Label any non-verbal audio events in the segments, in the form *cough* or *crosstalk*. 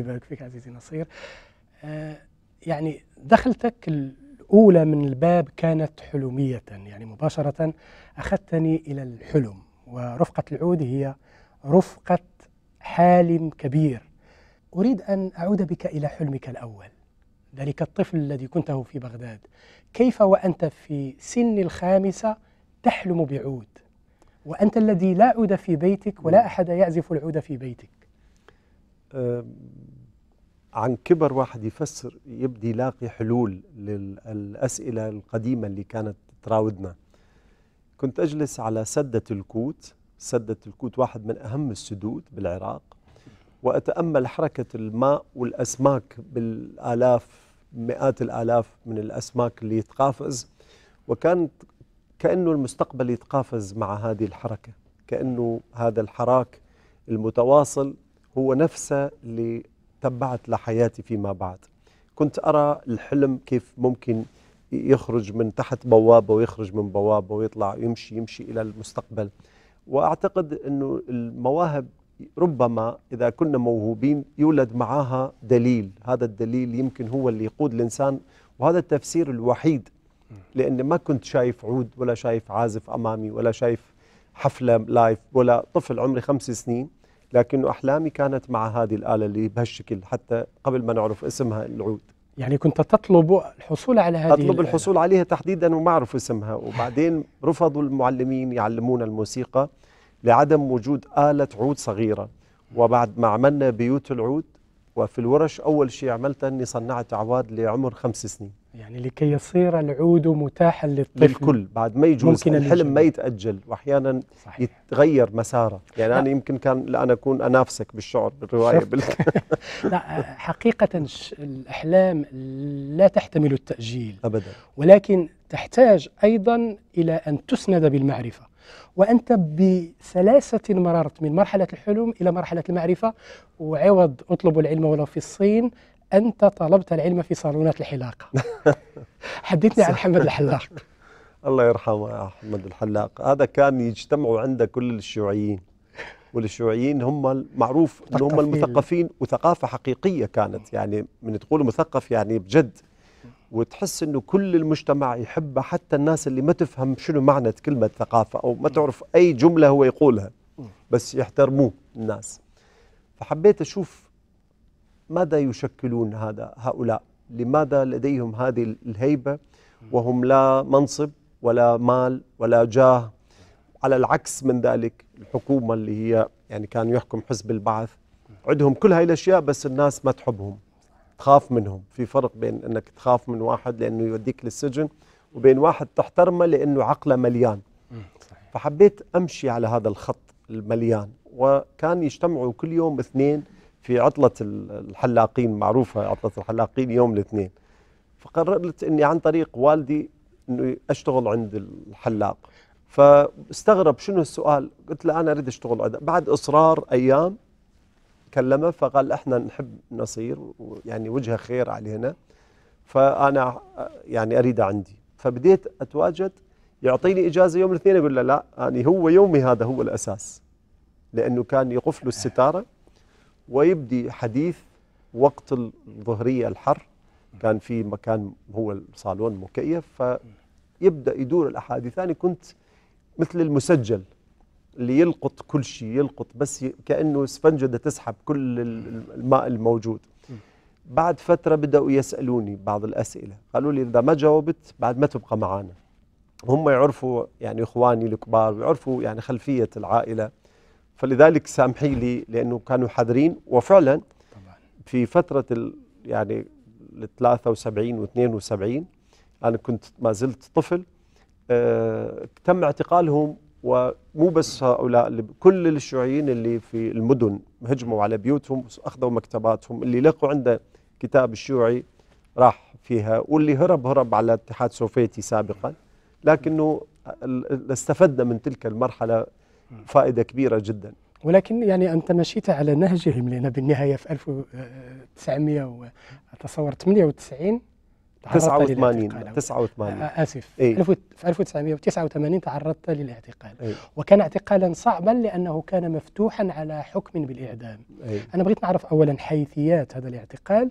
يبارك فيك عزيزي نصير آه يعني دخلتك الأولى من الباب كانت حلمية يعني مباشرة أخذتني إلى الحلم ورفقة العود هي رفقة حالم كبير أريد أن أعود بك إلى حلمك الأول ذلك الطفل الذي كنته في بغداد كيف وأنت في سن الخامسة تحلم بعود وأنت الذي لا عود في بيتك ولا نعم. أحد يعزف العود في بيتك عن كبر واحد يفسر يبدي يلاقي حلول للأسئلة القديمة اللي كانت تراودنا كنت أجلس على سدة الكوت سدة الكوت واحد من أهم السدود بالعراق وأتأمل حركة الماء والأسماك بالآلاف مئات الآلاف من الأسماك اللي يتقافز وكانت كأنه المستقبل يتقافز مع هذه الحركة كأنه هذا الحراك المتواصل هو نفسه اللي تبعت لحياتي فيما بعد كنت أرى الحلم كيف ممكن يخرج من تحت بوابة ويخرج من بوابة ويطلع يمشي يمشي إلى المستقبل وأعتقد أنه المواهب ربما إذا كنا موهوبين يولد معها دليل هذا الدليل يمكن هو اللي يقود الإنسان وهذا التفسير الوحيد لأن ما كنت شايف عود ولا شايف عازف أمامي ولا شايف حفلة لايف ولا طفل عمري خمس سنين لكن أحلامي كانت مع هذه الآلة اللي بهالشكل حتى قبل ما نعرف اسمها العود يعني كنت تطلب الحصول على هذه أطلب الحصول عليها تحديدا وما أعرف اسمها وبعدين رفضوا المعلمين يعلمونا الموسيقى لعدم وجود آلة عود صغيرة وبعد ما عملنا بيوت العود وفي الورش أول شيء عملته أني صنعت أعواد لعمر خمس سنين يعني لكي يصير العود متاحا للطفل للكل بعد ما يجوز ممكن الحلم ما يتاجل واحيانا صحيح. يتغير مساره يعني لا. انا يمكن كان انا اكون انافسك بالشعر بالروايه بال... *laughs* لا حقيقه الاحلام لا تحتمل التاجيل ابدا ولكن تحتاج ايضا الى ان تسند بالمعرفه وانت بسلاسه مررت من مرحله الحلم الى مرحله المعرفه وعوض اطلب العلم ولو في الصين أنت طلبت العلم في صالونات الحلاقة *laughs* حدثني عن حمد الحلاق *laughs* الله يرحمه يا أحمد الحلاق هذا كان يجتمعوا عنده كل الشيوعيين والشيوعيين هم المعروف أن هم المثقفين وثقافة حقيقية كانت يعني من تقول مثقف يعني بجد وتحس انه كل المجتمع يحبه حتى الناس اللي ما تفهم شنو معنى كلمه ثقافه او ما تعرف اي جمله هو يقولها بس يحترموه الناس فحبيت اشوف ماذا يشكلون هذا هؤلاء لماذا لديهم هذه الهيبة وهم لا منصب ولا مال ولا جاه على العكس من ذلك الحكومة اللي هي يعني كان يحكم حزب البعث عندهم كل هاي الأشياء بس الناس ما تحبهم تخاف منهم في فرق بين أنك تخاف من واحد لأنه يوديك للسجن وبين واحد تحترمه لأنه عقله مليان فحبيت أمشي على هذا الخط المليان وكان يجتمعوا كل يوم اثنين في عطلة الحلاقين معروفة عطلة الحلاقين يوم الاثنين فقررت أني عن طريق والدي أنه أشتغل عند الحلاق فاستغرب شنو السؤال قلت له أنا أريد أشتغل عند بعد إصرار أيام كلمه فقال احنا نحب نصير يعني وجهه خير علينا فانا يعني اريده عندي فبديت اتواجد يعطيني اجازه يوم الاثنين اقول له لا يعني هو يومي هذا هو الاساس لانه كان يقفل الستاره ويبدي حديث وقت الظهرية الحر كان في مكان هو الصالون مكيف فيبدأ يدور الأحاديث أنا كنت مثل المسجل اللي يلقط كل شيء يلقط بس كأنه اسفنجة تسحب كل الماء الموجود بعد فترة بدأوا يسألوني بعض الأسئلة قالوا لي إذا ما جاوبت بعد ما تبقى معانا هم يعرفوا يعني إخواني الكبار ويعرفوا يعني خلفية العائلة فلذلك سامحي لي لانه كانوا حذرين وفعلا في فتره ال يعني ال 73 و72 انا كنت ما زلت طفل آه تم اعتقالهم ومو بس هؤلاء كل الشيوعيين اللي في المدن هجموا على بيوتهم اخذوا مكتباتهم اللي لقوا عنده كتاب الشيوعي راح فيها واللي هرب هرب على الاتحاد السوفيتي سابقا لكنه استفدنا من تلك المرحله فائدة كبيرة جدا ولكن يعني أنت مشيت على نهجهم لأن بالنهاية في 1900 أتصور 98 89 89 اسف إيه؟ في 1989 تعرضت للاعتقال إيه؟ وكان اعتقالا صعبا لانه كان مفتوحا على حكم بالاعدام إيه؟ انا بغيت نعرف اولا حيثيات هذا الاعتقال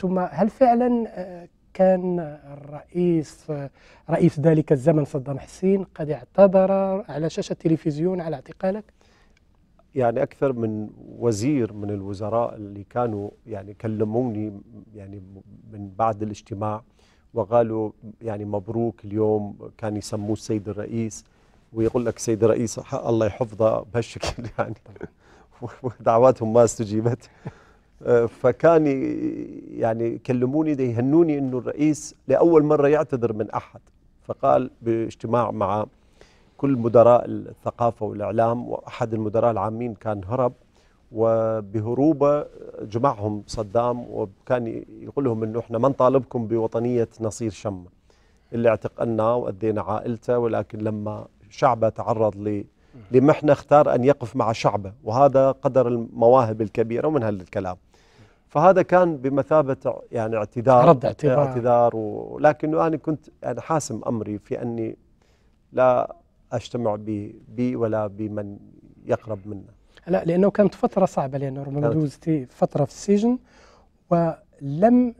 ثم هل فعلا آه، كان الرئيس رئيس ذلك الزمن صدام حسين قد اعتذر على شاشة تلفزيون على اعتقالك يعني أكثر من وزير من الوزراء اللي كانوا يعني كلموني يعني من بعد الاجتماع وقالوا يعني مبروك اليوم كان يسموه السيد الرئيس ويقول لك سيد الرئيس الله يحفظه بهالشكل *laughs* يعني ودعواتهم *laughs* ما استجيبت آه، فكان يعني يكلموني يهنوني انه الرئيس لاول مره يعتذر من احد فقال باجتماع مع كل مدراء الثقافه والاعلام واحد المدراء العامين كان هرب وبهروبه جمعهم صدام وكان يقول لهم انه احنا ما نطالبكم بوطنيه نصير شمه اللي اعتقلنا وادينا عائلته ولكن لما شعبه تعرض ل لمحنه اختار ان يقف مع شعبه وهذا قدر المواهب الكبيره ومن هالكلام فهذا كان بمثابة يعني اعتذار رد اعتبار اعتذار ولكنه أنا كنت يعني حاسم أمري في أني لا أجتمع بي ولا بمن يقرب منه لا لأنه كانت فترة صعبة لأنه ربما دوزتي فترة في السجن ولم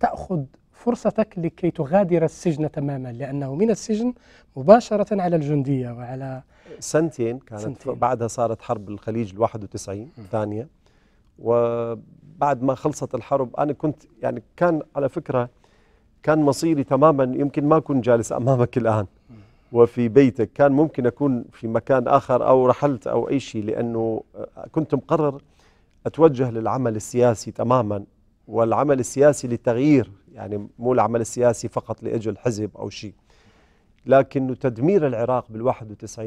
تأخذ فرصتك لكي تغادر السجن تماما لأنه من السجن مباشرة على الجندية وعلى سنتين كانت سنتين. بعدها صارت حرب الخليج ال 91 ثانية وبعد ما خلصت الحرب أنا كنت يعني كان على فكرة كان مصيري تماما يمكن ما أكون جالس أمامك الآن وفي بيتك كان ممكن أكون في مكان آخر أو رحلت أو أي شيء لأنه كنت مقرر أتوجه للعمل السياسي تماما والعمل السياسي لتغيير يعني مو العمل السياسي فقط لأجل حزب أو شيء لكن تدمير العراق بال91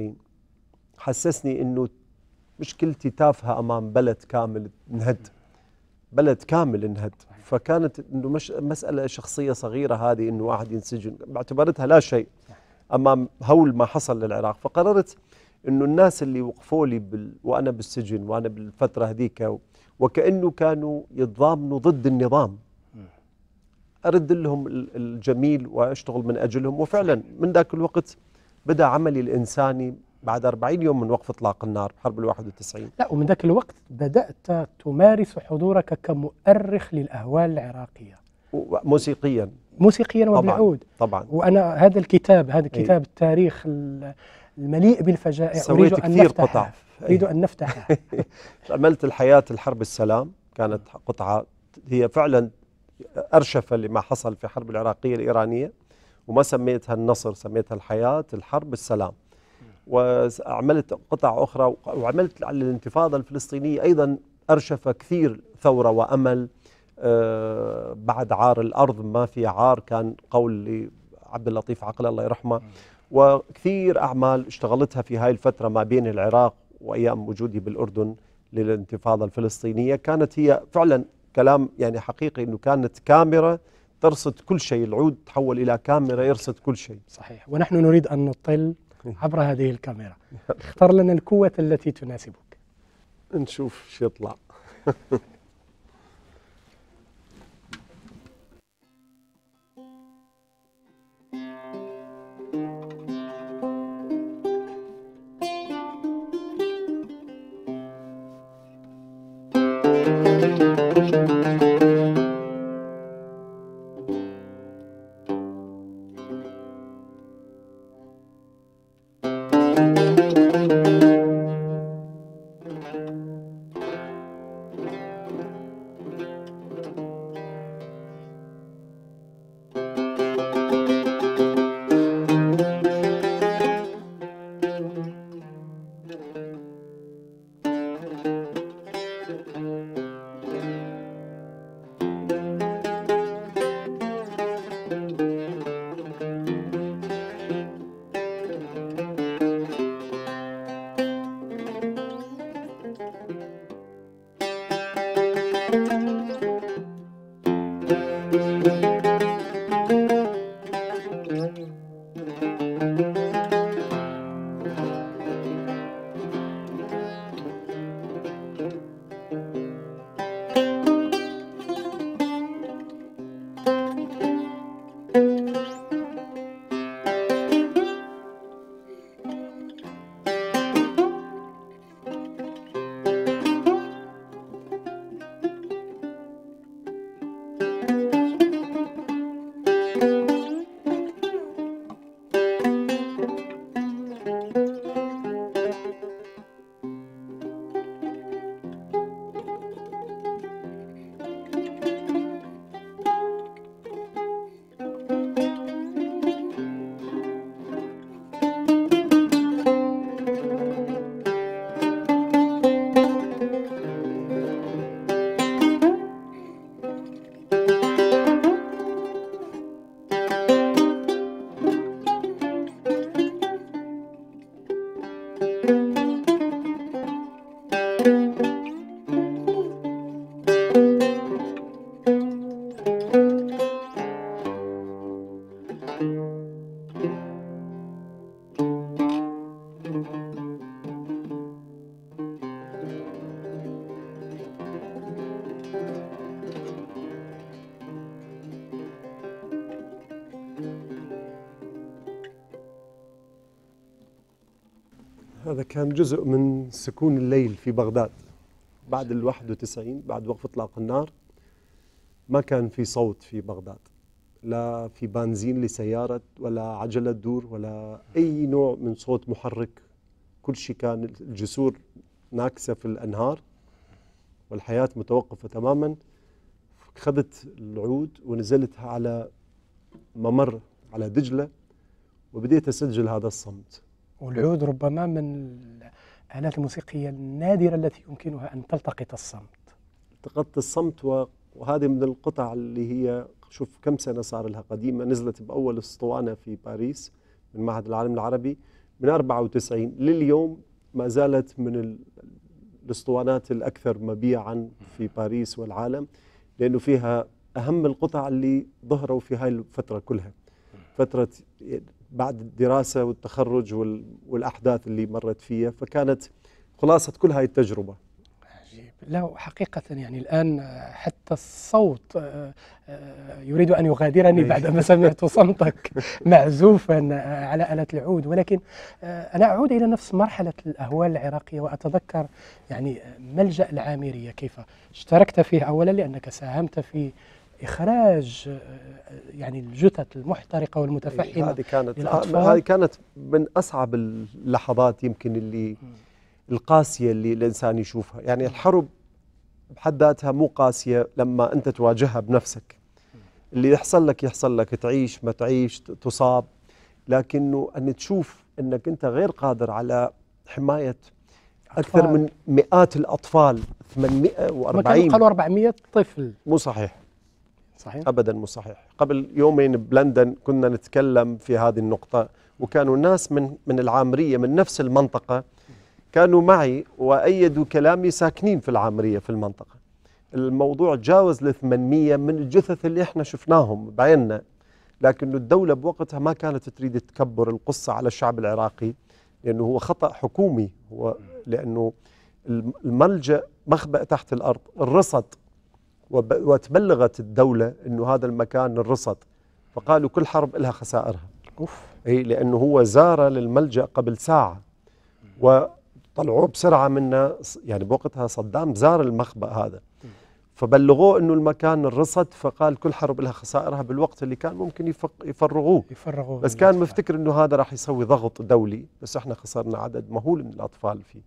حسسني أنه مشكلتي تافهه امام بلد كامل انهد بلد كامل انهد فكانت انه مش مساله شخصيه صغيره هذه انه واحد ينسجن اعتبرتها لا شيء امام هول ما حصل للعراق فقررت انه الناس اللي وقفوا لي بال... وانا بالسجن وانا بالفتره هذيك وكانه كانوا يتضامنوا ضد النظام ارد لهم الجميل واشتغل من اجلهم وفعلا من ذاك الوقت بدا عملي الانساني بعد 40 يوم من وقف اطلاق النار بحرب ال 91 لا ومن ذاك الوقت بدات تمارس حضورك كمؤرخ للاهوال العراقيه موسيقيا موسيقيا وبالعود طبعا, طبعا وانا هذا الكتاب هذا إيه. كتاب التاريخ المليء بالفجائع اريد ان قطع اريد ان نفتح عملت *laughs* الحياه الحرب السلام كانت قطعه هي فعلا ارشفه لما حصل في الحرب العراقيه الايرانيه وما سميتها النصر سميتها الحياه الحرب السلام وعملت قطع أخرى وعملت على الانتفاضة الفلسطينية أيضا أرشف كثير ثورة وأمل آه، بعد عار الأرض ما في عار كان قول لعبد اللطيف عقل الله يرحمه وكثير أعمال اشتغلتها في هاي الفترة ما بين العراق وأيام وجودي بالأردن للانتفاضة الفلسطينية كانت هي فعلا كلام يعني حقيقي أنه كانت كاميرا ترصد كل شيء العود تحول إلى كاميرا يرصد كل شيء صحيح ونحن نريد أن نطل إيه. عبر هذه الكاميرا اختر لنا الكوة التي تناسبك نشوف شو يطلع thank *laughs* you كان جزء من سكون الليل في بغداد بعد ال 91 بعد وقف اطلاق النار ما كان في صوت في بغداد لا في بنزين لسيارة ولا عجلة تدور ولا أي نوع من صوت محرك كل شيء كان الجسور ناكسة في الأنهار والحياة متوقفة تماما خذت العود ونزلت على ممر على دجلة وبديت أسجل هذا الصمت والعود ربما من الآلات الموسيقية النادرة التي يمكنها أن تلتقط الصمت التقطت الصمت وهذه من القطع اللي هي شوف كم سنة صار لها قديمة نزلت بأول اسطوانة في باريس من معهد العالم العربي من 94 لليوم ما زالت من الاسطوانات الأكثر مبيعا في باريس والعالم لأنه فيها أهم القطع اللي ظهروا في هاي الفترة كلها فترة بعد الدراسة والتخرج والأحداث اللي مرت فيها فكانت خلاصة كل هاي التجربة عجيب لا حقيقة يعني الآن حتى الصوت آه، آه، يريد أن يغادرني بعدما سمعت صمتك *laughs* معزوفا آه، على آلة العود ولكن أنا أعود إلى نفس مرحلة الأهوال العراقية وأتذكر يعني ملجأ العامرية كيف اشتركت فيه أولا لأنك ساهمت في إخراج آه، يعني الجثث المحترقة والمتفحمة إيه، هذه كانت آه، هذه كانت من أصعب اللحظات يمكن اللي القاسية اللي الإنسان يشوفها يعني الحرب بحد ذاتها مو قاسية لما أنت تواجهها بنفسك اللي يحصل لك يحصل لك تعيش ما تعيش تصاب لكنه أن تشوف أنك أنت غير قادر على حماية أكثر من مئات الأطفال 840 قالوا 400 طفل مو صحيح صحيح ابدا مو صحيح قبل يومين بلندن كنا نتكلم في هذه النقطه وكانوا ناس من من العامريه من نفس المنطقه كانوا معي وايدوا كلامي ساكنين في العامريه في المنطقه الموضوع جاوز ل 800 من الجثث اللي احنا شفناهم بعيننا لكن الدوله بوقتها ما كانت تريد تكبر القصه على الشعب العراقي لانه هو خطا حكومي هو لانه الملجا مخبأ تحت الارض الرصد وتبلغت الدولة أنه هذا المكان الرصد فقالوا كل حرب لها خسائرها أوف. أي لأنه هو زار للملجأ قبل ساعة وطلعوه بسرعة منا يعني بوقتها صدام زار المخبأ هذا فبلغوه انه المكان الرصد فقال كل حرب لها خسائرها بالوقت اللي كان ممكن يفرغوه يفرغوه بس كان مفتكر انه هذا راح يسوي ضغط دولي بس احنا خسرنا عدد مهول من الاطفال فيه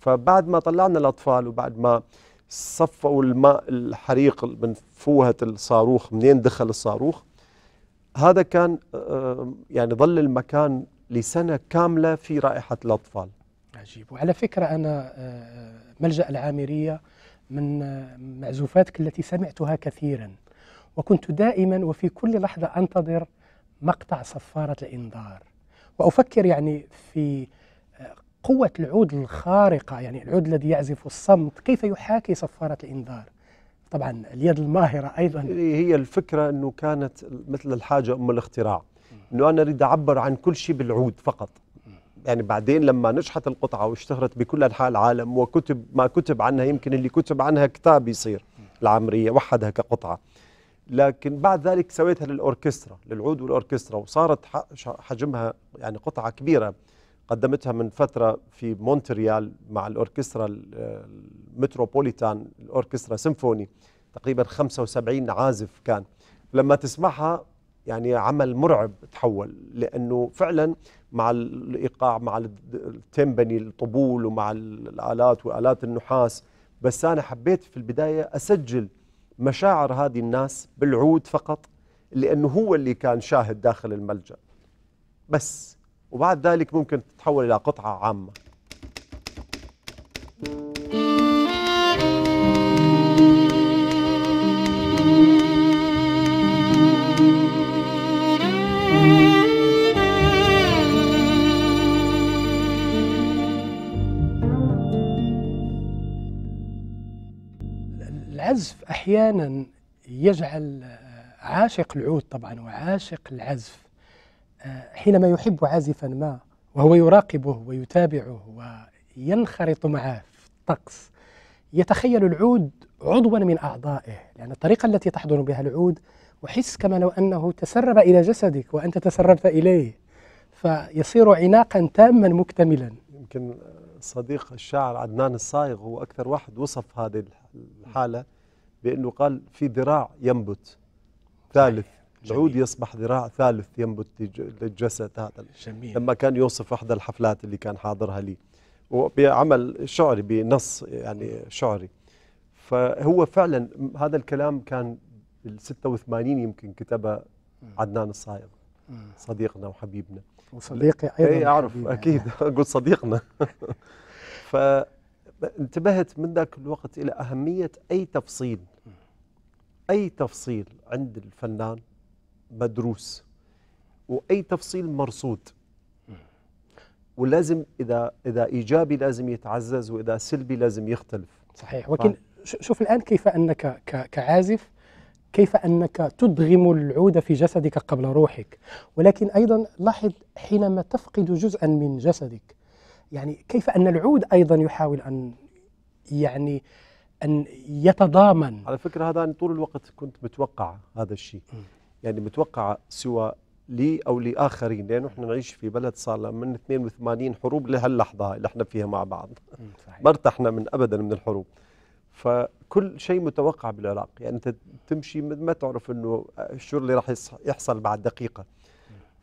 فبعد ما طلعنا الاطفال وبعد ما صفوا الماء الحريق من فوهة الصاروخ منين دخل الصاروخ هذا كان آه، يعني ظل المكان لسنة كاملة في رائحة الأطفال عجيب وعلى فكرة أنا آه، آه، ملجأ العامرية من معزوفاتك التي سمعتها كثيرا وكنت دائما وفي كل لحظة أنتظر مقطع صفارة الإنذار وأفكر يعني في قوة العود الخارقة يعني العود الذي يعزف الصمت كيف يحاكي صفارة الإنذار طبعا اليد الماهرة أيضا هي الفكرة أنه كانت مثل الحاجة أم الاختراع أنه أنا أريد أعبر عن كل شيء بالعود فقط يعني بعدين لما نجحت القطعة واشتهرت بكل أنحاء العالم وكتب ما كتب عنها يمكن اللي كتب عنها كتاب يصير العمرية وحدها كقطعة لكن بعد ذلك سويتها للأوركسترا للعود والأوركسترا وصارت حجمها يعني قطعة كبيرة قدمتها من فترة في مونتريال مع الأوركسترا المتروبوليتان الأوركسترا سيمفوني تقريبا 75 عازف كان لما تسمعها يعني عمل مرعب تحول لأنه فعلا مع الإيقاع مع التمبني الطبول ومع الآلات وآلات النحاس بس أنا حبيت في البداية أسجل مشاعر هذه الناس بالعود فقط لأنه هو اللي كان شاهد داخل الملجأ بس وبعد ذلك ممكن تتحول إلى قطعة عامة العزف احيانا يجعل عاشق العود طبعا وعاشق العزف حينما يحب عازفا ما وهو يراقبه ويتابعه وينخرط معه في الطقس يتخيل العود عضوا من أعضائه لأن الطريقة التي تحضن بها العود وحس كما لو أنه تسرب إلى جسدك وأنت تسربت إليه فيصير عناقا تاما مكتملا يمكن صديق الشاعر عدنان الصايغ هو أكثر واحد وصف هذه الحالة بأنه قال في ذراع ينبت ثالث العود يصبح ذراع ثالث ينبت للجسد هذا جميل. لما كان يوصف احدى الحفلات اللي كان حاضرها لي وبعمل شعري بنص يعني شعري فهو فعلا هذا الكلام كان بال 86 يمكن كتبه عدنان الصايغ صديقنا وحبيبنا وصديقي إيه، ايضا اي اعرف اكيد *laughs* اقول صديقنا فانتبهت من ذاك الوقت الى اهميه اي تفصيل اي تفصيل عند الفنان مدروس واي تفصيل مرصود ولازم اذا اذا ايجابي لازم يتعزز واذا سلبي لازم يختلف صحيح ولكن شوف الان كيف انك كعازف كيف انك تدغم العود في جسدك قبل روحك ولكن ايضا لاحظ حينما تفقد جزءا من جسدك يعني كيف ان العود ايضا يحاول ان يعني ان يتضامن على فكره هذا انا طول الوقت كنت متوقع هذا الشيء يعني متوقعة سوى لي أو لآخرين لأنه إحنا نعيش في بلد صار من 82 حروب لهاللحظة اللي إحنا فيها مع بعض ما ارتحنا من أبدا من الحروب فكل شيء متوقع بالعراق يعني أنت تمشي ما تعرف أنه شو اللي راح يحصل بعد دقيقة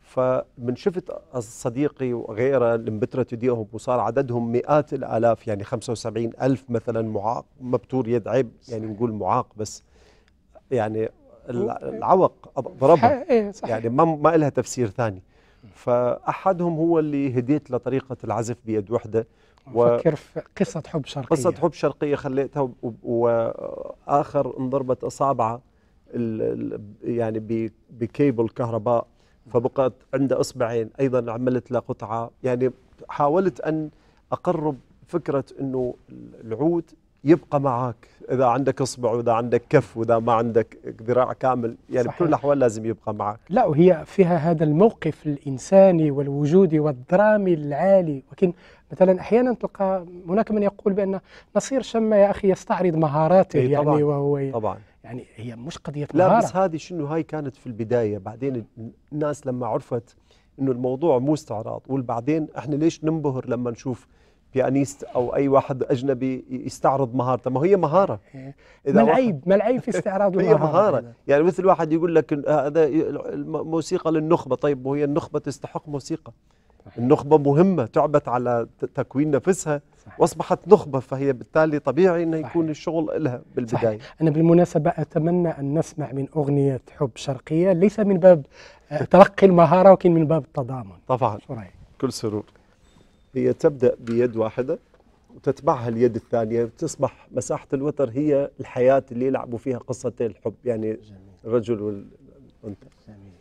فمن شفت صديقي وغيره اللي انبترت ايديهم وصار عددهم مئات الالاف يعني 75 الف مثلا معاق مبتور يد عيب يعني نقول معاق بس يعني العوق ضربها إيه، يعني ما ما لها تفسير ثاني فاحدهم هو اللي هديت لطريقه العزف بيد وحده وفكر في قصه حب شرقيه قصه حب شرقيه خليتها واخر انضربت اصابعه يعني بكيبل كهرباء فبقت عند اصبعين ايضا عملت له قطعه يعني حاولت ان اقرب فكره انه العود يبقى معك اذا عندك اصبع واذا عندك كف واذا ما عندك ذراع كامل يعني بكل الاحوال لازم يبقى معك لا وهي فيها هذا الموقف الانساني والوجودي والدرامي العالي ولكن مثلا احيانا تلقى هناك من يقول بان نصير شمه يا اخي يستعرض مهاراته يعني طبعاً وهو طبعا يعني هي مش قضيه لا مهارة. بس هذه شنو هاي كانت في البدايه بعدين الناس لما عرفت انه الموضوع مو استعراض وبعدين احنا ليش ننبهر لما نشوف بيانيست او اي واحد اجنبي يستعرض مهارته ما هي مهاره اذا ما العيب في استعراض *laughs* هي مهاره يعني مثل واحد يقول لك هذا موسيقى للنخبه طيب وهي النخبه تستحق موسيقى النخبه مهمه تعبت على تكوين نفسها صحيح. واصبحت نخبه فهي بالتالي طبيعي انه يكون الشغل لها بالبدايه صحيح. انا بالمناسبه اتمنى ان نسمع من اغنيه حب شرقيه ليس من باب آه، تلقي المهاره ولكن من باب التضامن طبعا كل سرور هي تبدأ بيد واحدة وتتبعها اليد الثانية تصبح مساحة الوتر هي الحياة اللي يلعبوا فيها قصتي الحب يعني جميل. الرجل والأنثى جميل.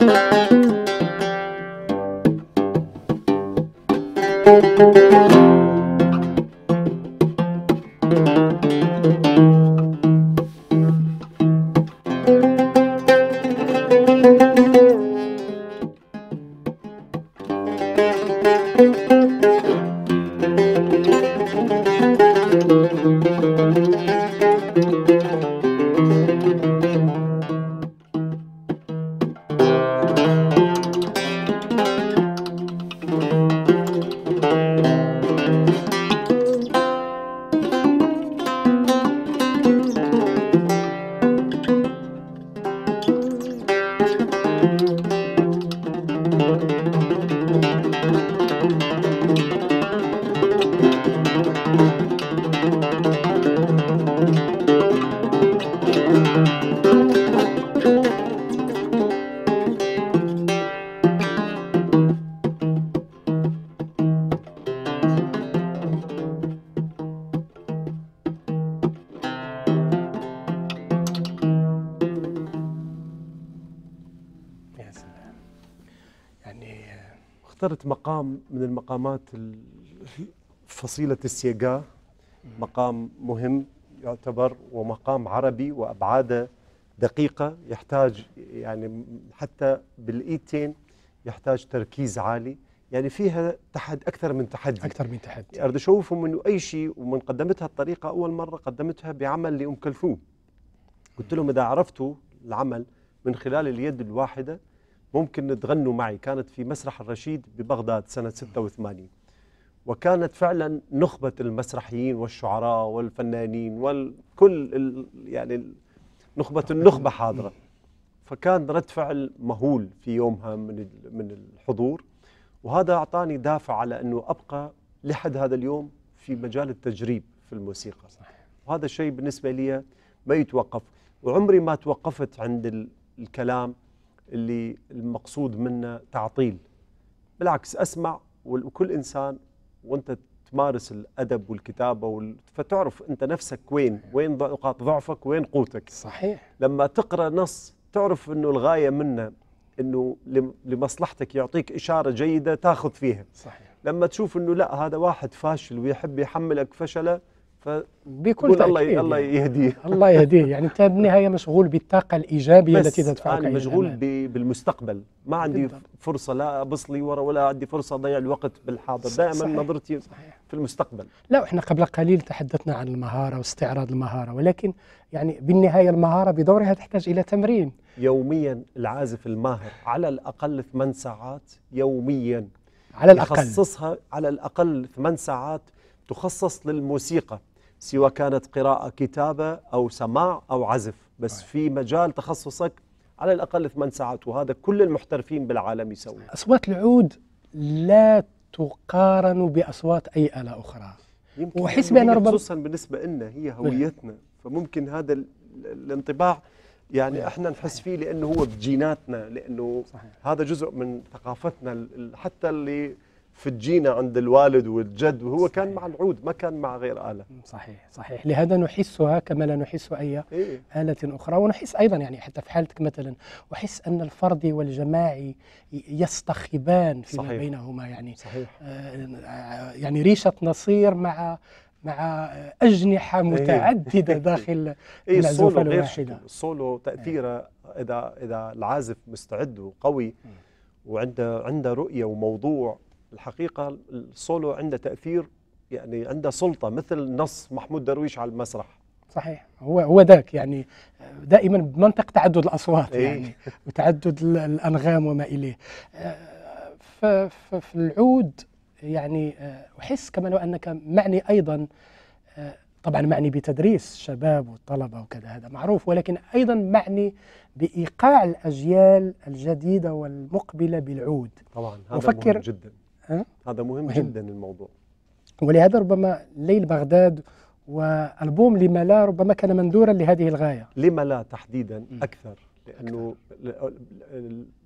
Thank you. فصيلة السيجا مقام مهم يعتبر ومقام عربي وأبعاده دقيقة يحتاج يعني حتى بالإيتين يحتاج تركيز عالي يعني فيها تحد أكثر من تحدي أكثر من تحدي أريد أشوفهم أنه أي شيء ومن قدمتها الطريقة أول مرة قدمتها بعمل لأم كلثوم قلت لهم إذا عرفتوا العمل من خلال اليد الواحدة ممكن تغنوا معي كانت في مسرح الرشيد ببغداد سنة 86 وكانت فعلا نخبة المسرحيين والشعراء والفنانين والكل يعني نخبة النخبة حاضرة فكان رد فعل مهول في يومها من من الحضور وهذا أعطاني دافع على أنه أبقى لحد هذا اليوم في مجال التجريب في الموسيقى وهذا الشيء بالنسبة لي ما يتوقف وعمري ما توقفت عند الكلام اللي المقصود منه تعطيل بالعكس أسمع وكل إنسان وانت تمارس الادب والكتابه وال... فتعرف انت نفسك وين وين نقاط ضعفك وين قوتك صحيح لما تقرا نص تعرف انه الغايه منه انه لمصلحتك يعطيك اشاره جيده تاخذ فيها صحيح لما تشوف انه لا هذا واحد فاشل ويحب يحملك فشله بكل تأكيد الله يعني. الله يهديه *laughs* الله يهديه يعني انت بالنهايه مشغول بالطاقه الايجابيه التي تدفعك انا مشغول بالمستقبل ما عندي بالضبط. فرصه لا ابص لي ورا ولا عندي فرصه اضيع الوقت بالحاضر دائما نظرتي صحيح. في المستقبل لا احنا قبل قليل تحدثنا عن المهاره واستعراض المهاره ولكن يعني بالنهايه المهاره بدورها تحتاج الى تمرين يوميا العازف الماهر على الاقل ثمان ساعات يوميا على الاقل يخصصها على الاقل ثمان ساعات تخصص للموسيقى سواء كانت قراءة كتابة أو سماع أو عزف بس في مجال تخصصك على الأقل ثمان ساعات وهذا كل المحترفين بالعالم يسوي أصوات العود لا تقارن بأصوات أي آلة أخرى يمكن وأحس بأن ربما خصوصا بالنسبة لنا هي نعم. هويتنا فممكن هذا الانطباع يعني احنا نحس فيه لانه هو بجيناتنا لانه صحيح. هذا جزء من ثقافتنا حتى اللي في الجينة عند الوالد والجد وهو صحيح. كان مع العود ما كان مع غير آلة صحيح صحيح لهذا نحسها كما لا نحس أي إيه؟ آلة أخرى ونحس أيضا يعني حتى في حالتك مثلا أحس أن الفردي والجماعي يصطخبان فيما صحيح. بينهما يعني صحيح. آه،, آه يعني ريشة نصير مع مع أجنحة إيه. متعددة *laughs* داخل إيه العزوفة الواحدة السولو تأثيره إذا إذا العازف مستعد وقوي وعنده عنده رؤية وموضوع الحقيقة السولو عنده تأثير يعني عنده سلطة مثل نص محمود درويش على المسرح صحيح هو هو ذاك يعني دائما بمنطق تعدد الأصوات إيه؟ يعني وتعدد الأنغام وما إليه في العود يعني أحس كما لو أنك معني أيضا طبعا معني بتدريس الشباب والطلبة وكذا هذا معروف ولكن أيضا معني بإيقاع الأجيال الجديدة والمقبلة بالعود طبعا هذا مفكر مهم جدا هذا مهم, مهم جدا الموضوع ولهذا ربما ليل بغداد والبوم لما لا ربما كان مندورا لهذه الغايه لما لا تحديدا اكثر لانه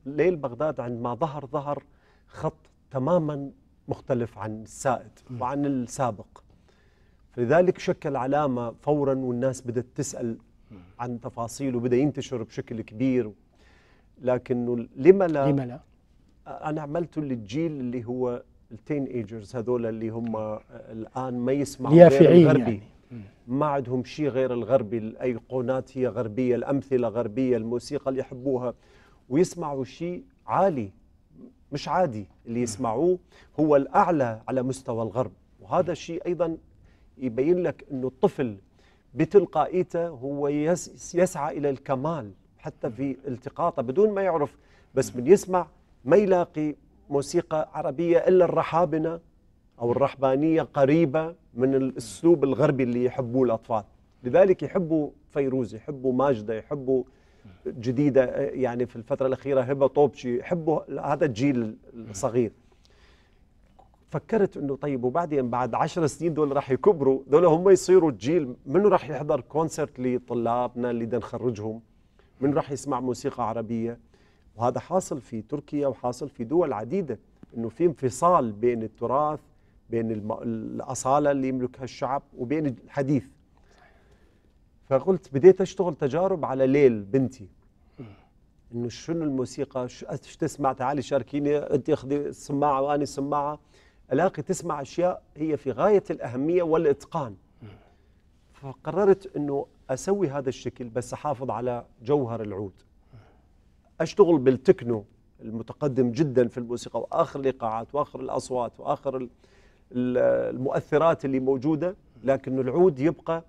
ليل بغداد عندما ظهر ظهر خط تماما مختلف عن السائد وعن السابق فلذلك شكل علامه فورا والناس بدات تسال عن تفاصيل وبدا ينتشر بشكل كبير لكنه لما لا, لما لا انا عملته للجيل اللي هو التين ايجرز هذول اللي هم الان ما يسمعوا غير الغربي يعني. ما عندهم شيء غير الغربي الايقونات هي غربيه الامثله غربيه الموسيقى اللي يحبوها ويسمعوا شيء عالي مش عادي اللي يسمعوه هو الاعلى على مستوى الغرب وهذا الشيء ايضا يبين لك انه الطفل بتلقائيته هو يسعى الى الكمال حتى في التقاطه بدون ما يعرف بس من يسمع ما يلاقي موسيقى عربية إلا الرحابنة أو الرحبانية قريبة من الأسلوب الغربي اللي يحبوه الأطفال لذلك يحبوا فيروز يحبوا ماجدة يحبوا جديدة يعني في الفترة الأخيرة هبة طوبشي يحبوا هذا الجيل الصغير فكرت انه طيب وبعدين بعد عشر سنين دول راح يكبروا دول هم يصيروا الجيل منو راح يحضر كونسرت لطلابنا اللي بدنا نخرجهم من راح يسمع موسيقى عربيه وهذا حاصل في تركيا وحاصل في دول عديدة أنه في انفصال بين التراث بين الأصالة اللي يملكها الشعب وبين الحديث فقلت بديت أشتغل تجارب على ليل بنتي انه شنو الموسيقى شو تسمع تعالي شاركيني انت اخذي السماعه وانا السماعه الاقي تسمع اشياء هي في غايه الاهميه والاتقان فقررت انه اسوي هذا الشكل بس احافظ على جوهر العود اشتغل بالتكنو المتقدم جدا في الموسيقى واخر الايقاعات واخر الاصوات واخر المؤثرات اللي موجوده لكن العود يبقى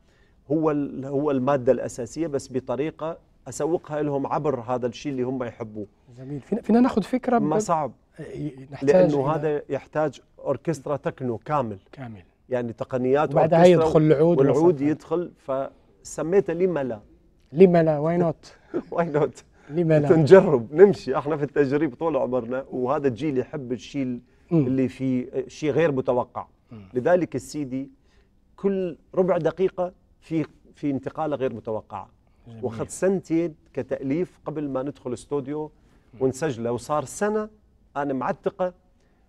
هو هو الماده الاساسيه بس بطريقه اسوقها لهم عبر هذا الشيء اللي هم يحبوه جميل فينا ناخذ فكره ما صعب نحتاج لانه هذا يحتاج اوركسترا تكنو كامل كامل يعني تقنيات وبعدها يدخل العود والعود يدخل فسميته لما لا لما لا واي نوت واي نوت لما لا نجرب نمشي احنا في التجريب طول عمرنا وهذا الجيل يحب الشيء اللي فيه شيء غير متوقع لذلك السيدي كل ربع دقيقه في في انتقاله غير متوقعه واخذ سنتين كتاليف قبل ما ندخل استوديو ونسجله وصار سنه انا معتقه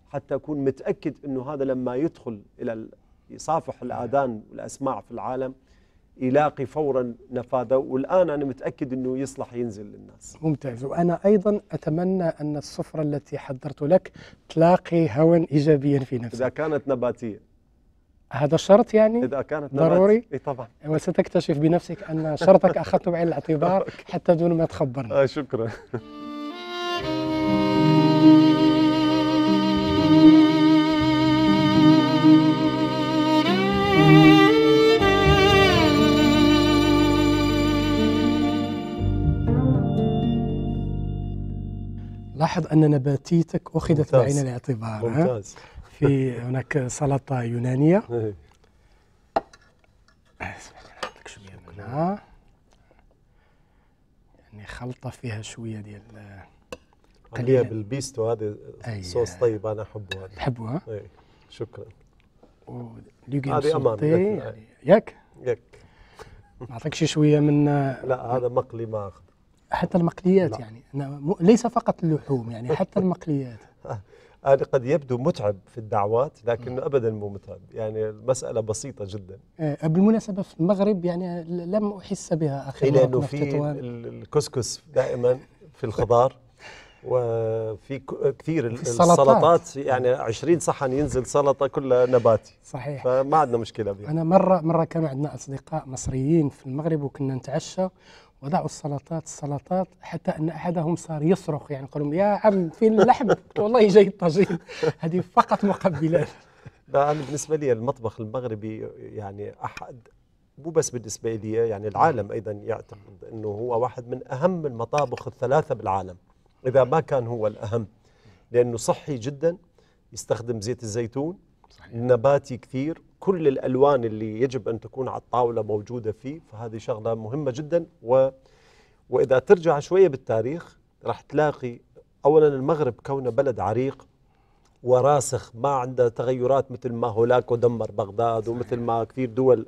حتى اكون متاكد انه هذا لما يدخل الى يصافح الاذان والاسماع في العالم يلاقي فورا نفاذه والآن أنا متأكد أنه يصلح ينزل للناس ممتاز وأنا أيضا أتمنى أن الصفرة التي حضرت لك تلاقي هوا إيجابيا في نفسك إذا كانت نباتية هذا شرط يعني إذا كانت ضروري اي طبعا وستكتشف بنفسك أن شرطك أخذته بعين الاعتبار *laughs* حتى دون ما تخبرني. آه شكرا *laughs* لاحظ أن نباتيتك أخذت بعين الاعتبار ممتاز في هناك سلطة يونانية هنا إيه. يعني خلطة فيها شوية ديال قليه بالبيستو هذه صوص طيب أنا أحبه هذا تحبها؟ إيه. شكرا هذه امان يعني ياك ياك نعطيك شي شوية من لا هذا مقلي ما أخذ حتى المقليات لا. نعم. يعني ليس فقط اللحوم يعني حتى المقليات *laughs* هذا قد يبدو متعب في الدعوات لكنه نعم. ابدا مو متعب يعني المساله بسيطه جدا آه، بالمناسبه في المغرب يعني لم احس بها اخيرا لانه في الكسكس دائما في الخضار وفي كثير السلطات, السلطات يعني 20 صحن ينزل سلطه كلها نباتي صحيح فما عندنا مشكله بيها. انا مره مره كانوا عندنا اصدقاء مصريين في المغرب وكنا نتعشى وضعوا السلطات السلطات حتى ان احدهم صار يصرخ يعني قالوا يا عم فين اللحم والله جاي الطاجين *laughs* هذه فقط مقبلات انا بالنسبه لي المطبخ المغربي يعني احد مو بس بالنسبه لي يعني العالم ايضا يعتقد انه هو واحد من اهم المطابخ الثلاثه بالعالم اذا ما كان هو الاهم لانه صحي جدا يستخدم زيت الزيتون صحيح. نباتي كثير كل الالوان اللي يجب ان تكون على الطاوله موجوده فيه فهذه شغله مهمه جدا و واذا ترجع شويه بالتاريخ راح تلاقي اولا المغرب كونه بلد عريق وراسخ ما عنده تغيرات مثل ما هولاكو دمر بغداد ومثل ما كثير دول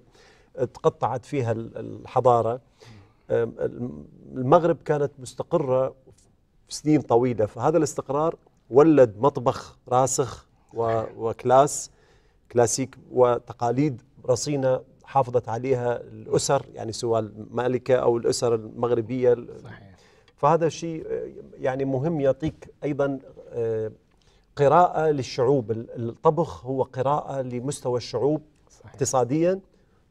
تقطعت فيها الحضاره المغرب كانت مستقره سنين طويله فهذا الاستقرار ولد مطبخ راسخ وكلاس كلاسيك وتقاليد رصينه حافظت عليها الاسر يعني سواء المالكه او الاسر المغربيه صحيح فهذا شيء يعني مهم يعطيك ايضا آه، قراءه للشعوب الطبخ هو قراءه لمستوى الشعوب صحيح. اقتصاديا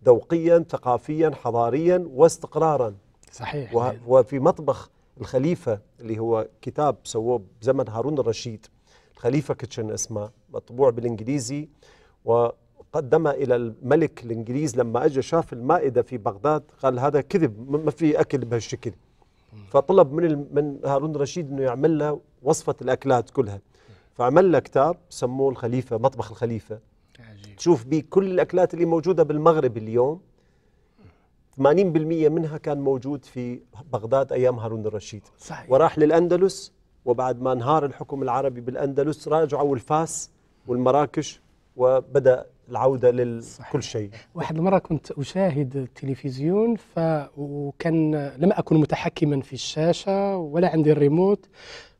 ذوقيا ثقافيا حضاريا واستقرارا صحيح وفي مطبخ الخليفه اللي هو كتاب سووه بزمن هارون الرشيد الخليفه كيتشن اسمه مطبوع بالانجليزي وقدمها إلى الملك الإنجليز لما أجى شاف المائدة في بغداد قال هذا كذب ما في أكل بهالشكل فطلب من من هارون الرشيد انه يعمل له وصفه الاكلات كلها فعمل له كتاب سموه الخليفه مطبخ الخليفه عجيب. تشوف به كل الاكلات اللي موجوده بالمغرب اليوم 80% منها كان موجود في بغداد ايام هارون الرشيد صحيح. وراح للاندلس وبعد ما انهار الحكم العربي بالاندلس راجعوا الفاس والمراكش وبدا العوده لكل شيء واحد المره كنت اشاهد التلفزيون ف وكان لم اكن متحكما في الشاشه ولا عندي الريموت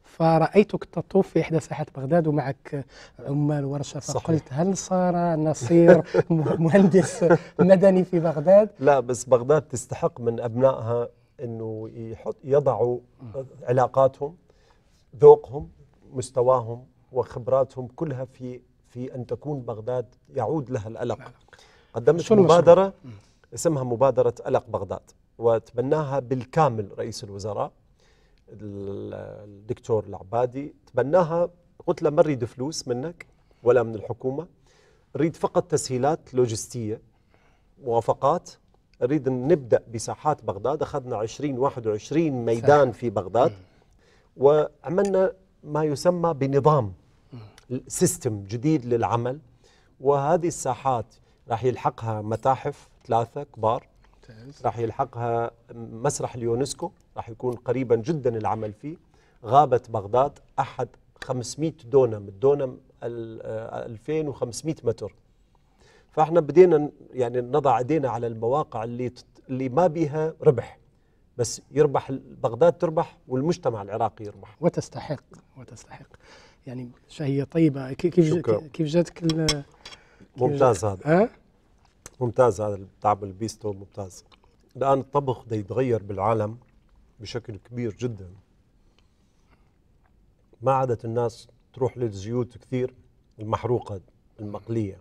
فرأيتك تطوف في إحدى ساحات بغداد ومعك عمال ورشة فقلت هل صار نصير *laughs* مهندس مدني في بغداد؟ لا بس بغداد تستحق من أبنائها أنه يحط يضعوا علاقاتهم ذوقهم مستواهم وخبراتهم كلها في في أن تكون بغداد يعود لها الألق نعم. قدمت مبادرة اسمها مبادرة ألق بغداد وتبناها بالكامل رئيس الوزراء الدكتور العبادي تبناها قلت له ما نريد فلوس منك ولا من الحكومة نريد فقط تسهيلات لوجستية موافقات نريد نبدأ بساحات بغداد أخذنا 20 21 ميدان في بغداد وعملنا ما يسمى بنظام سيستم جديد للعمل وهذه الساحات راح يلحقها متاحف ثلاثة كبار راح يلحقها مسرح اليونسكو راح يكون قريبا جدا العمل فيه غابة بغداد أحد 500 دونم الدونم 2500 متر فاحنا بدينا يعني نضع ايدينا على المواقع اللي اللي ما بيها ربح بس يربح بغداد تربح والمجتمع العراقي يربح وتستحق وتستحق يعني شهيه طيبه كيف شكرا. كيف جاتك ممتاز هذا أه؟ ممتاز هذا تعب البيستو ممتاز الان الطبخ بده يتغير بالعالم بشكل كبير جدا ما عادت الناس تروح للزيوت كثير المحروقه المقليه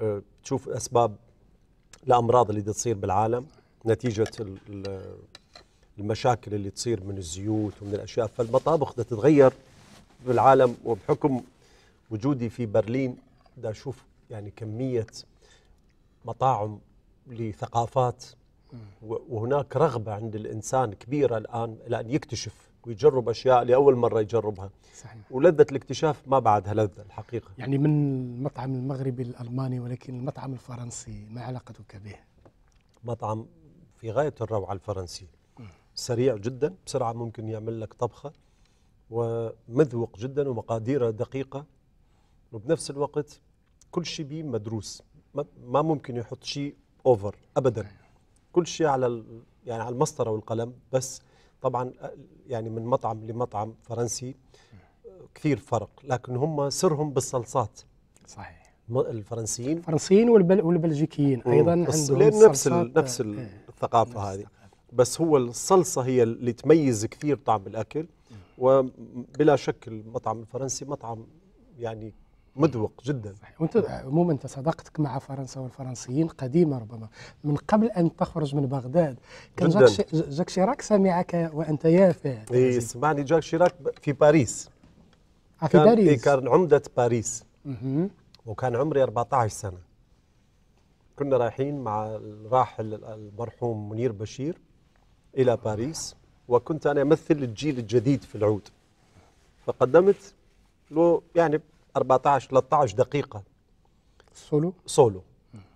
أه، تشوف اسباب الامراض اللي تصير بالعالم نتيجه المشاكل اللي تصير من الزيوت ومن الاشياء فالمطابخ بدها تتغير بالعالم وبحكم وجودي في برلين دا أشوف يعني كمية مطاعم لثقافات وهناك رغبة عند الإنسان كبيرة الآن لأن يكتشف ويجرب أشياء لأول مرة يجربها صحيح. ولذة الاكتشاف ما بعدها لذة الحقيقة يعني من المطعم المغربي الألماني ولكن المطعم الفرنسي ما علاقتك به؟ مطعم في غاية الروعة الفرنسي سريع جدا بسرعة ممكن يعمل لك طبخة ومذوق جدا ومقاديره دقيقه وبنفس الوقت كل شيء بيه مدروس ما ممكن يحط شيء اوفر ابدا كل شيء على يعني على المسطره والقلم بس طبعا يعني من مطعم لمطعم فرنسي كثير فرق لكن هم سرهم بالصلصات صحيح الفرنسيين الفرنسيين والبل والبلجيكيين ايضا عندهم نفس نفس آه. الثقافه هذه بس هو الصلصه هي اللي تميز كثير طعم الاكل وبلا شك المطعم الفرنسي مطعم يعني مذوق جدا وانت عموما انت صداقتك مع فرنسا والفرنسيين قديمه ربما من قبل ان تخرج من بغداد كان جاك, جاك شيراك سمعك وانت يافع اي سمعني جاك شيراك في باريس آه في كان باريس إيه كان عمده باريس مه. وكان عمري 14 سنه كنا رايحين مع الراحل المرحوم منير بشير الى باريس وكنت أنا أمثل الجيل الجديد في العود فقدمت له يعني 14 13 دقيقة سولو سولو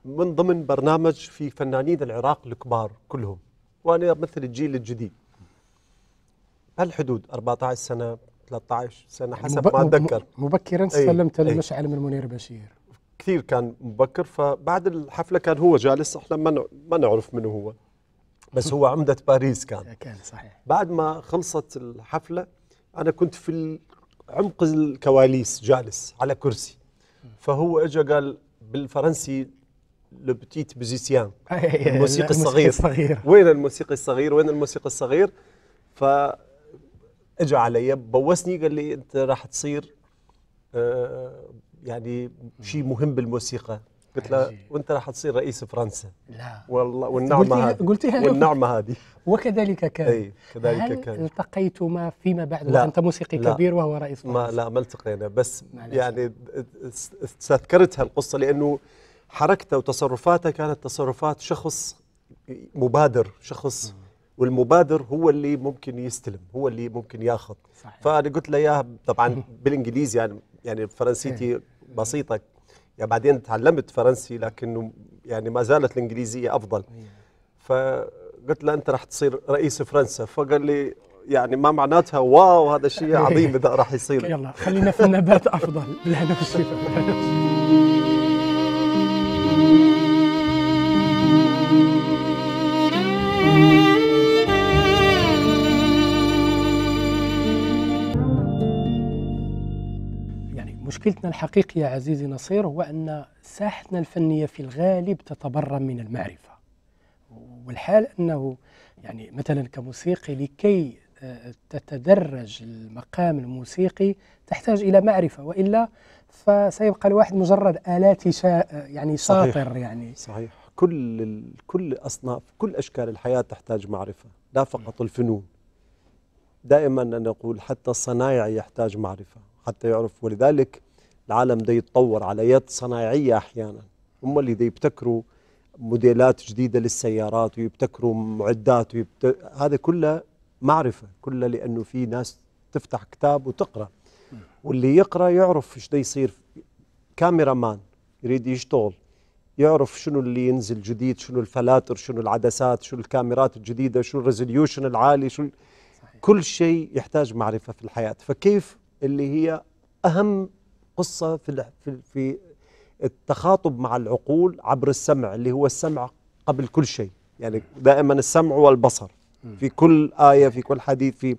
من ضمن برنامج في فنانين العراق الكبار كلهم وأنا أمثل الجيل الجديد بهالحدود 14 سنة 13 سنة حسب ما أتذكر مبكرا إيه، سلمت أيه المشعل من منير بشير كثير كان مبكر فبعد الحفله كان هو جالس احنا ما ما نعرف منه هو بس هو عمدة باريس كان *laughs* كان صحيح بعد ما خلصت الحفلة أنا كنت في عمق الكواليس جالس على كرسي فهو اجى قال بالفرنسي لو بتيت بوزيسيان الموسيقي الصغير. الصغير وين الموسيقي الصغير وين الموسيقي الصغير ف اجى علي بوسني قال لي انت راح تصير آه، يعني شيء مهم بالموسيقى قلت له وانت راح تصير رئيس فرنسا لا والله والنعمه هذه قلتيها والنعمه هذه وكذلك إيه، كان اي كذلك هل كان التقيتما فيما بعد لا وانت موسيقي لا كبير وهو رئيس فرنسا ما لا ما التقينا بس يعني استذكرتها القصه لانه حركته وتصرفاته كانت تصرفات شخص مبادر شخص م. والمبادر هو اللي ممكن يستلم هو اللي ممكن ياخذ صحيح. فانا قلت له اياها طبعا *laughs* بالانجليزي يعني يعني فرنسيتي إيه. بسيطه يعني بعدين تعلمت فرنسي لكنه يعني ما زالت الانجليزيه افضل أيوة. فقلت له انت راح تصير رئيس فرنسا فقال لي يعني ما معناتها واو هذا شيء عظيم اذا راح يصير يلا خلينا في النبات افضل بالهدف نفسي مشكلتنا الحقيقية عزيزي نصير هو أن ساحتنا الفنية في الغالب تتبرم من المعرفة والحال أنه يعني مثلا كموسيقي لكي آه، تتدرج المقام الموسيقي تحتاج إلى معرفة وإلا فسيبقى الواحد مجرد آلاتي شا يعني شاطر صحيح يعني صحيح كل كل أصناف كل أشكال الحياة تحتاج معرفة لا فقط الفنون دائما أنا أقول حتى الصنايع يحتاج معرفة حتى يعرف ولذلك العالم ده يتطور على يد صناعية أحيانا هم اللي دي يبتكروا موديلات جديدة للسيارات ويبتكروا معدات ويبت... هذا كله معرفة كله لأنه في ناس تفتح كتاب وتقرأ واللي يقرأ يعرف ايش ده يصير كاميرا مان يريد يشتغل يعرف شنو اللي ينزل جديد شنو الفلاتر شنو العدسات شنو الكاميرات الجديدة شنو الريزوليوشن العالي شنو كل شيء يحتاج معرفة في الحياة فكيف اللي هي أهم قصة في في التخاطب مع العقول عبر السمع اللي هو السمع قبل كل شيء يعني دائما السمع والبصر في كل آية في كل حديث في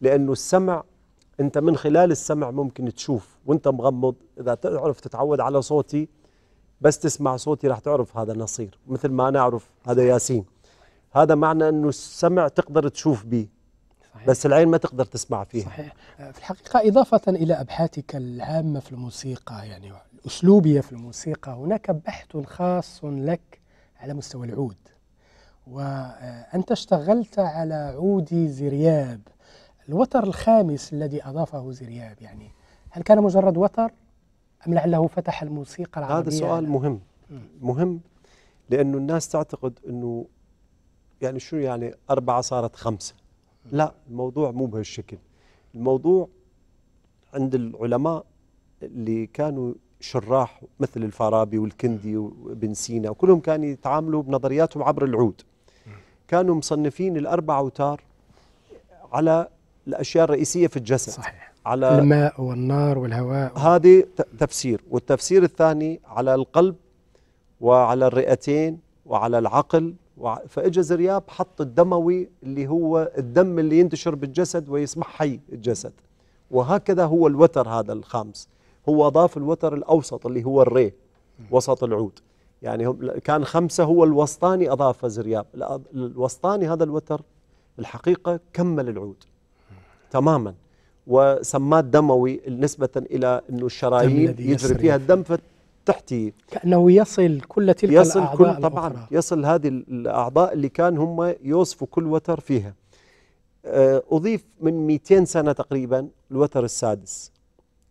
لأنه السمع أنت من خلال السمع ممكن تشوف وأنت مغمض إذا تعرف تتعود على صوتي بس تسمع صوتي راح تعرف هذا نصير مثل ما أنا أعرف هذا ياسين هذا معنى أنه السمع تقدر تشوف به صحيح. بس العين ما تقدر تسمع فيها صحيح في الحقيقة إضافة إلى أبحاثك العامة في الموسيقى يعني الأسلوبية في الموسيقى هناك بحث خاص لك على مستوى العود وأنت اشتغلت على عود زرياب الوتر الخامس الذي أضافه زرياب يعني هل كان مجرد وتر أم لعله فتح الموسيقى العربية هذا سؤال مهم مهم لأنه الناس تعتقد أنه يعني شو يعني أربعة صارت خمسة لا الموضوع مو بهالشكل الموضوع عند العلماء اللي كانوا شراح مثل الفارابي والكندي وابن سينا وكلهم كانوا يتعاملوا بنظرياتهم عبر العود كانوا مصنفين الأربع أوتار على الأشياء الرئيسية في الجسد صحيح على الماء والنار والهواء هذه تفسير والتفسير الثاني على القلب وعلى الرئتين وعلى العقل فاجى زرياب حط الدموي اللي هو الدم اللي ينتشر بالجسد ويصبح حي الجسد وهكذا هو الوتر هذا الخامس هو أضاف الوتر الأوسط اللي هو الري وسط العود يعني كان خمسة هو الوسطاني أضاف زرياب الوسطاني هذا الوتر الحقيقة كمل العود تماما وسماه الدموي نسبة إلى أنه الشرايين يجري فيها الدم تحتي كأنه يصل كل تلك يصل الأعضاء كل طبعا الأخرى. يصل هذه الأعضاء اللي كان هم يوصفوا كل وتر فيها آه، أضيف من 200 سنة تقريبا الوتر السادس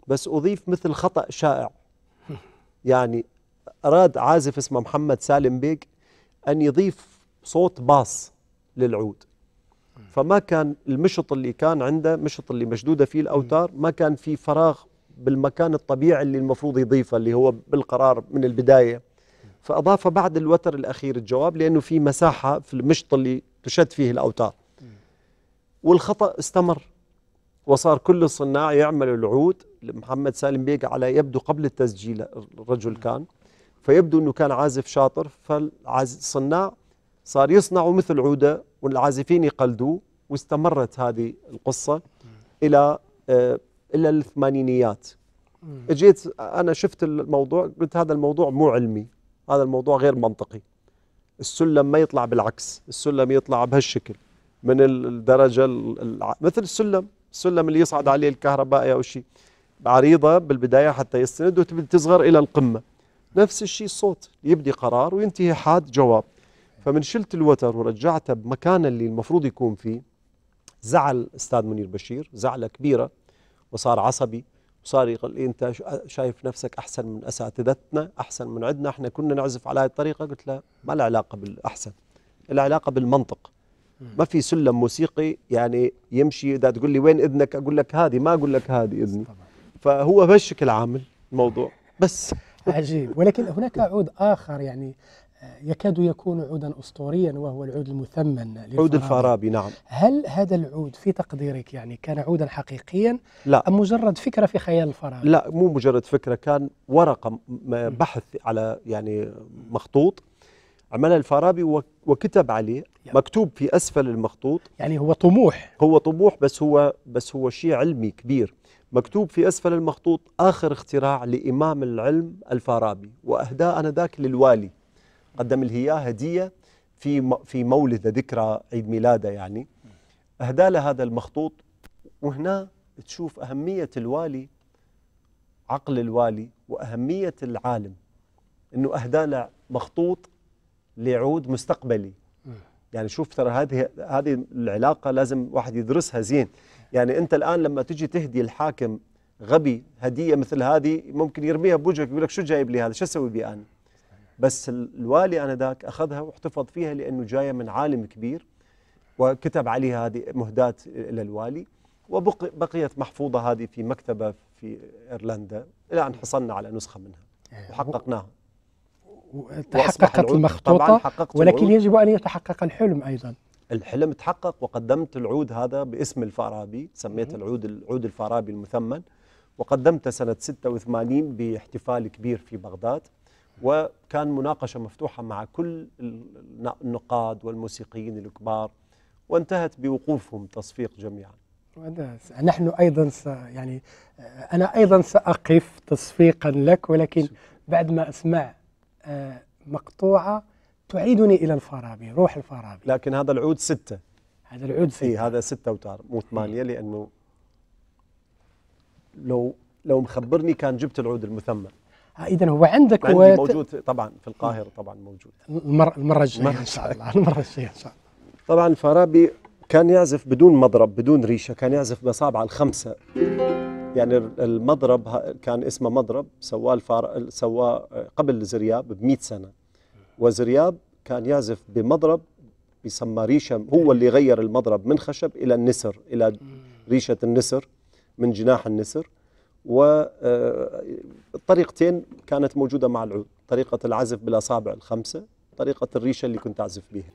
بس أضيف مثل خطأ شائع *laughs* يعني أراد عازف اسمه محمد سالم بيك أن يضيف صوت باص للعود فما كان المشط اللي كان عنده مشط اللي مشدودة فيه الأوتار ما كان في فراغ بالمكان الطبيعي اللي المفروض يضيفه اللي هو بالقرار من البدايه فاضاف بعد الوتر الاخير الجواب لانه في مساحه في المشط اللي تشد فيه الاوتار والخطا استمر وصار كل الصناع يعملوا العود محمد سالم بيق على يبدو قبل التسجيل الرجل كان فيبدو انه كان عازف شاطر فالصناع صار يصنعوا مثل عوده والعازفين يقلدوه واستمرت هذه القصه الى آه، الا الثمانينيات اجيت انا شفت الموضوع قلت هذا الموضوع مو علمي هذا الموضوع غير منطقي السلم ما يطلع بالعكس السلم يطلع بهالشكل من الدرجه مثل السلم السلم اللي يصعد عليه الكهربائي او شيء عريضه بالبدايه حتى يستند وتبدي تصغر الى القمه نفس الشيء الصوت يبدي قرار وينتهي حاد جواب فمن شلت الوتر ورجعته بمكانه اللي المفروض يكون فيه زعل استاذ منير بشير زعله كبيره وصار عصبي وصار يقول لي إيه، انت شايف نفسك احسن من اساتذتنا احسن من عندنا احنا كنا نعزف على هذه الطريقه قلت له ما علاقه بالاحسن العلاقه بالمنطق ما في سلم موسيقي يعني يمشي اذا تقول لي وين اذنك اقول لك هذه ما اقول لك هذه اذني فهو بهالشكل عامل الموضوع بس عجيب ولكن هناك عود اخر يعني يكاد يكون عودا اسطوريا وهو العود المثمن عود الفارابي نعم هل هذا العود في تقديرك يعني كان عودا حقيقيا لا ام مجرد فكره في خيال الفارابي لا مو مجرد فكره كان ورقه بحث على يعني مخطوط عملها الفارابي وكتب عليه مكتوب في اسفل المخطوط يعني هو طموح هو طموح بس هو بس هو شيء علمي كبير مكتوب في اسفل المخطوط اخر اختراع لامام العلم الفارابي واهداه انذاك للوالي قدم لها اياه هديه في في مولد ذكرى عيد ميلاده يعني اهدى له هذا المخطوط وهنا تشوف اهميه الوالي عقل الوالي واهميه العالم انه اهدى له مخطوط ليعود مستقبلي يعني شوف ترى هذه هذه العلاقه لازم واحد يدرسها زين يعني انت الان لما تجي تهدي الحاكم غبي هديه مثل هذه ممكن يرميها بوجهك يقول لك شو جايب لي هذا شو اسوي بيه انا بس الوالي انذاك اخذها واحتفظ فيها لانه جايه من عالم كبير وكتب عليها هذه مهدات للوالي وبقيت محفوظه هذه في مكتبه في ايرلندا الى ان حصلنا على نسخه منها آه، وحققناها تحققت المخطوطه ولكن يجب ان يتحقق الحلم ايضا الحلم تحقق وقدمت العود هذا باسم الفارابي سميته العود العود الفارابي المثمن وقدمته سنة 86 باحتفال كبير في بغداد وكان مناقشة مفتوحة مع كل النقاد والموسيقيين الكبار وانتهت بوقوفهم تصفيق جميعا نحن أيضا س يعني أنا أيضا سأقف تصفيقا لك ولكن نعم. بعد ما أسمع آه، مقطوعة تعيدني إلى الفارابي روح الفارابي لكن هذا العود ستة هذا العود ستة إيه هذا ستة أوتار مو ثمانية لأنه لو لو مخبرني كان جبت العود المثمن اذا هو عندك عندي هو موجود طبعا في القاهره طبعا موجود المر المره الجايه ان شاء الله المره الجايه ان شاء الله طبعا فارابي كان يعزف بدون مضرب بدون ريشه كان يعزف باصابع الخمسه يعني المضرب كان اسمه مضرب سواه الفار سواه قبل زرياب ب 100 سنه وزرياب كان يعزف بمضرب يسمى ريشه هو اللي غير المضرب من خشب الى النسر الى ريشه النسر من جناح النسر وطريقتين آه، كانت موجودة مع العود طريقة العزف بالأصابع الخمسة طريقة الريشة اللي كنت أعزف بها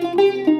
thank you